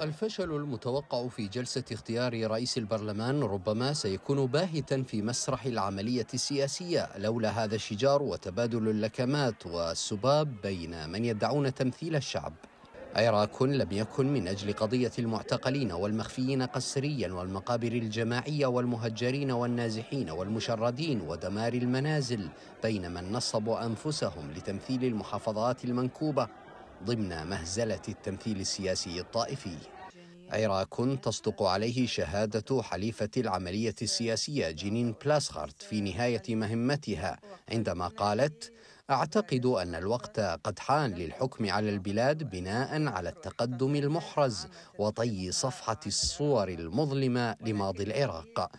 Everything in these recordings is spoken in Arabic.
الفشل المتوقع في جلسة اختيار رئيس البرلمان ربما سيكون باهتا في مسرح العملية السياسية لولا هذا الشجار وتبادل اللكمات والسباب بين من يدعون تمثيل الشعب عراق لم يكن من أجل قضية المعتقلين والمخفيين قسريا والمقابر الجماعية والمهجرين والنازحين والمشردين ودمار المنازل بين من نصبوا أنفسهم لتمثيل المحافظات المنكوبة ضمن مهزلة التمثيل السياسي الطائفي عراق تصدق عليه شهادة حليفة العملية السياسية جينين بلاسخارت في نهاية مهمتها عندما قالت أعتقد أن الوقت قد حان للحكم على البلاد بناء على التقدم المحرز وطي صفحة الصور المظلمة لماضي العراق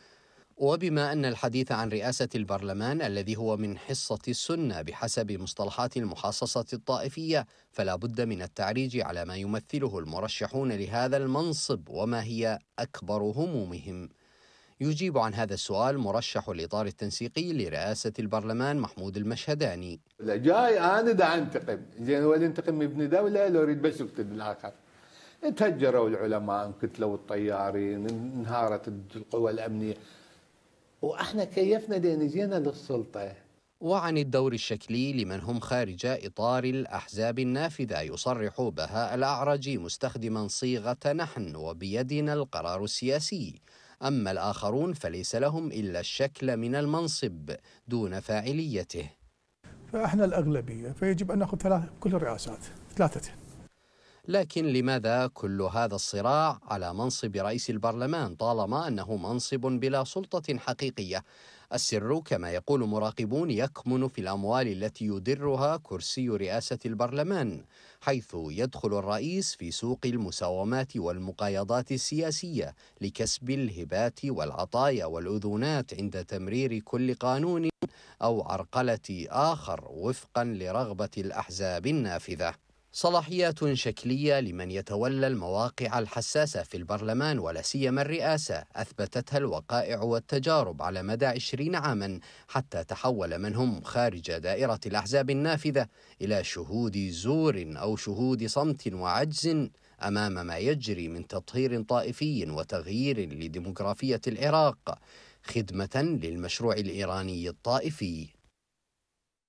وبما أن الحديث عن رئاسة البرلمان الذي هو من حصة السنة بحسب مصطلحات المحاصصة الطائفية فلا بد من التعريج على ما يمثله المرشحون لهذا المنصب وما هي أكبر همومهم يجيب عن هذا السؤال مرشح الإطار التنسيقي لرئاسة البرلمان محمود المشهداني لا جاي أنا دا أنتقم زين هو أنتقم من ابن دولة لو أريد بس أقتل الآخر تهجروا العلماء انقتلوا الطيارين انهارت القوى الأمنية واحنا كيفنا لان جينا للسلطه وعن الدور الشكلي لمن هم خارج إطار الأحزاب النافذة يصرح بهاء الأعرجي مستخدما صيغة نحن وبيدنا القرار السياسي أما الآخرون فليس لهم إلا الشكل من المنصب دون فاعليته فإحنا الأغلبية فيجب أن نأخذ ثلاث كل الرئاسات ثلاثة لكن لماذا كل هذا الصراع على منصب رئيس البرلمان طالما انه منصب بلا سلطه حقيقيه السر كما يقول مراقبون يكمن في الاموال التي يدرها كرسي رئاسه البرلمان حيث يدخل الرئيس في سوق المساومات والمقايضات السياسيه لكسب الهبات والعطايا والاذونات عند تمرير كل قانون او عرقله اخر وفقا لرغبه الاحزاب النافذه صلاحيات شكلية لمن يتولى المواقع الحساسة في البرلمان ولا سيما الرئاسة أثبتتها الوقائع والتجارب على مدى عشرين عاما حتى تحول من هم خارج دائرة الأحزاب النافذة إلى شهود زور أو شهود صمت وعجز أمام ما يجري من تطهير طائفي وتغيير لديموغرافية العراق خدمة للمشروع الإيراني الطائفي